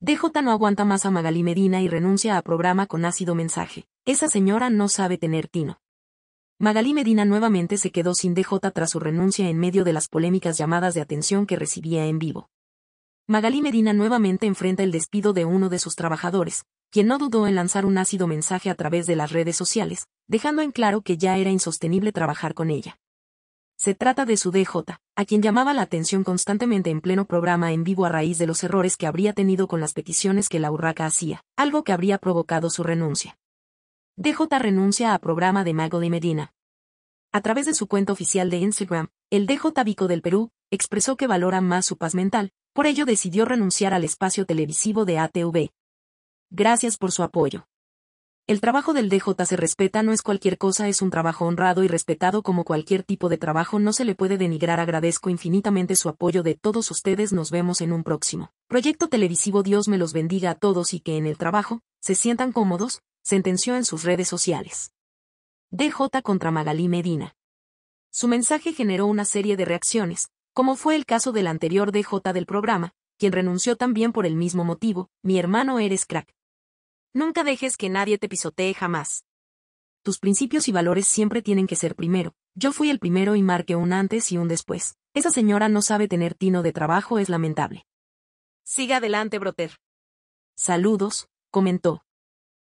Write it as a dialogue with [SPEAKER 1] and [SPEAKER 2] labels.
[SPEAKER 1] DJ no aguanta más a Magali Medina y renuncia a programa con ácido mensaje. Esa señora no sabe tener tino. Magali Medina nuevamente se quedó sin DJ tras su renuncia en medio de las polémicas llamadas de atención que recibía en vivo. Magali Medina nuevamente enfrenta el despido de uno de sus trabajadores, quien no dudó en lanzar un ácido mensaje a través de las redes sociales, dejando en claro que ya era insostenible trabajar con ella. Se trata de su DJ, a quien llamaba la atención constantemente en pleno programa en vivo a raíz de los errores que habría tenido con las peticiones que la urraca hacía, algo que habría provocado su renuncia. DJ renuncia a programa de Mago de Medina. A través de su cuenta oficial de Instagram, el DJ Vico del Perú expresó que valora más su paz mental, por ello decidió renunciar al espacio televisivo de ATV. Gracias por su apoyo. El trabajo del DJ se respeta no es cualquier cosa, es un trabajo honrado y respetado como cualquier tipo de trabajo, no se le puede denigrar. Agradezco infinitamente su apoyo de todos ustedes, nos vemos en un próximo proyecto televisivo. Dios me los bendiga a todos y que en el trabajo se sientan cómodos, sentenció en sus redes sociales. DJ contra Magalí Medina. Su mensaje generó una serie de reacciones, como fue el caso del anterior DJ del programa, quien renunció también por el mismo motivo, mi hermano eres crack Nunca dejes que nadie te pisotee jamás. Tus principios y valores siempre tienen que ser primero. Yo fui el primero y marqué un antes y un después. Esa señora no sabe tener tino de trabajo, es lamentable. Siga adelante, Broter. Saludos, comentó.